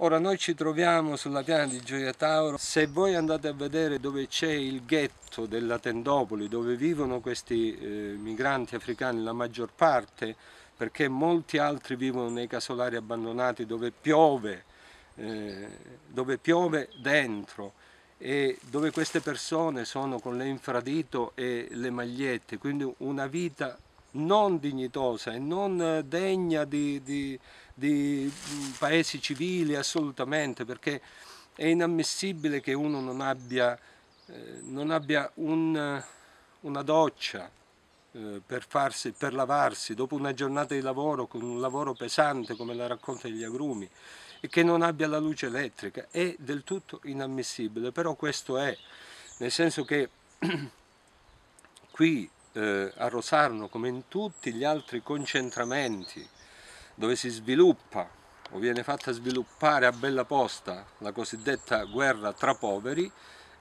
Ora noi ci troviamo sulla piana di Gioia Tauro, se voi andate a vedere dove c'è il ghetto della Tendopoli, dove vivono questi eh, migranti africani la maggior parte, perché molti altri vivono nei casolari abbandonati dove piove, eh, dove piove dentro e dove queste persone sono con le infradito e le magliette, quindi una vita non dignitosa e non eh, degna di, di, di mm, paesi civili assolutamente perché è inammissibile che uno non abbia, eh, non abbia un, eh, una doccia eh, per, farsi, per lavarsi dopo una giornata di lavoro con un lavoro pesante come la racconta degli agrumi e che non abbia la luce elettrica è del tutto inammissibile però questo è nel senso che qui eh, a Rosarno come in tutti gli altri concentramenti dove si sviluppa o viene fatta sviluppare a bella posta la cosiddetta guerra tra poveri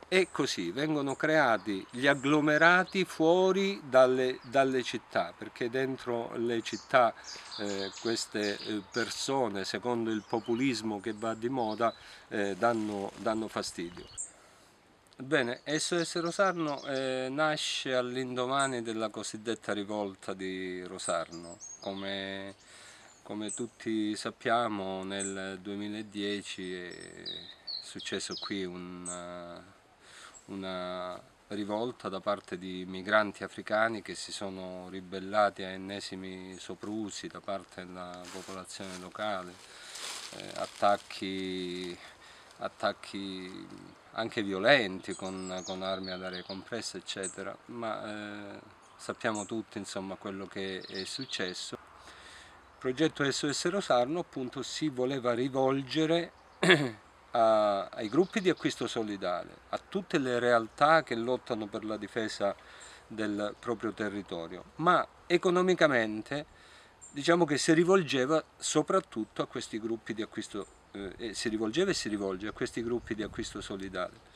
e così vengono creati gli agglomerati fuori dalle, dalle città perché dentro le città eh, queste eh, persone secondo il populismo che va di moda eh, danno, danno fastidio. Bene, SOS Rosarno eh, nasce all'indomani della cosiddetta rivolta di Rosarno. Come, come tutti sappiamo nel 2010 è successo qui un, eh, una rivolta da parte di migranti africani che si sono ribellati a ennesimi soprusi da parte della popolazione locale, eh, attacchi, attacchi anche violenti con, con armi ad aria compressa eccetera, ma eh, sappiamo tutti insomma quello che è successo. Il progetto SOS Rosarno appunto si voleva rivolgere a, ai gruppi di acquisto solidale, a tutte le realtà che lottano per la difesa del proprio territorio, ma economicamente diciamo che si rivolgeva soprattutto a questi gruppi di acquisto eh, si rivolgeva e si rivolge a questi gruppi di acquisto solidale.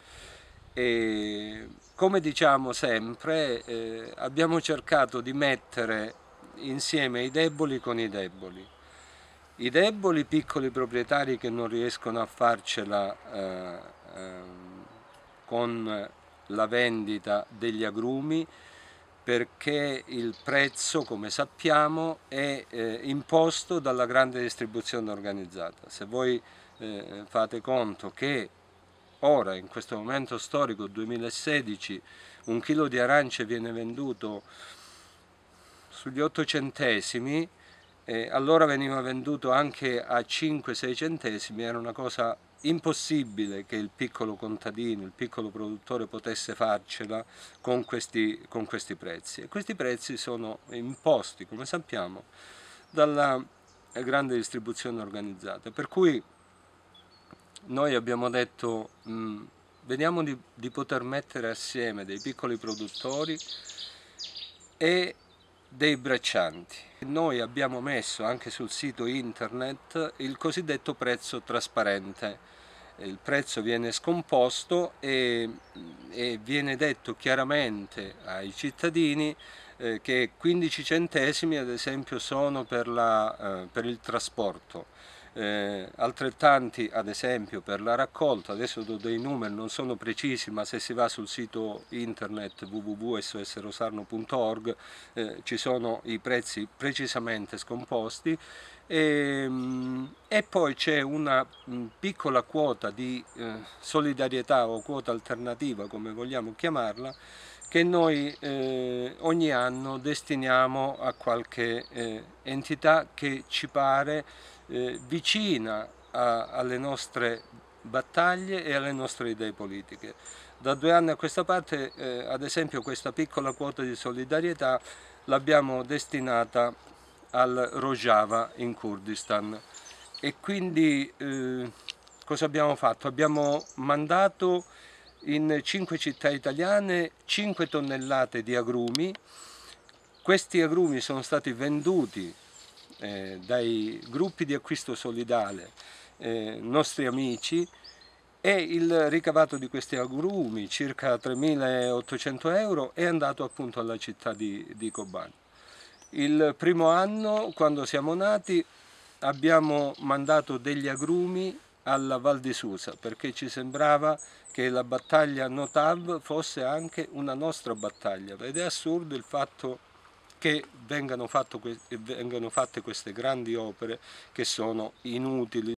E, come diciamo sempre, eh, abbiamo cercato di mettere insieme i deboli con i deboli. I deboli, piccoli proprietari che non riescono a farcela eh, ehm, con la vendita degli agrumi, perché il prezzo, come sappiamo, è eh, imposto dalla grande distribuzione organizzata. Se voi eh, fate conto che ora, in questo momento storico, 2016, un chilo di arance viene venduto sugli 8 centesimi, eh, allora veniva venduto anche a 5-6 centesimi, era una cosa impossibile che il piccolo contadino, il piccolo produttore potesse farcela con questi, con questi prezzi. E questi prezzi sono imposti, come sappiamo, dalla grande distribuzione organizzata. Per cui noi abbiamo detto mh, mm, vediamo di, di, poter mettere assieme dei piccoli produttori e dei braccianti. Noi abbiamo messo anche sul sito internet il cosiddetto prezzo trasparente. Il prezzo viene scomposto e, e viene detto chiaramente ai cittadini eh, che 15 centesimi ad esempio sono per, la, eh, per il trasporto, eh, altrettanti ad esempio per la raccolta, adesso do dei numeri, non sono precisi ma se si va sul sito internet www.sosrosarno.org eh, ci sono i prezzi precisamente scomposti e, ehm, e poi c'è una mm, piccola quota di eh, solidarietà o quota alternativa come vogliamo chiamarla che noi eh, ogni anno destiniamo a qualche eh, entità che ci pare eh, vicina a, alle nostre battaglie e alle nostre idee politiche. Da due anni a questa parte, eh, ad esempio, questa piccola quota di solidarietà l'abbiamo destinata al Rojava in Kurdistan e quindi eh, cosa abbiamo fatto? Abbiamo mandato in cinque città italiane 5 tonnellate di agrumi, questi agrumi sono stati venduti eh, dai gruppi di acquisto solidale, eh, nostri amici, e il ricavato di questi agrumi, circa 3.800 euro, è andato appunto alla città di, di Kobani. Il primo anno, quando siamo nati, abbiamo mandato degli agrumi alla Val di Susa perché ci sembrava che la battaglia Notav fosse anche una nostra battaglia ed è assurdo il fatto che vengano, que vengano fatte queste grandi opere che sono inutili.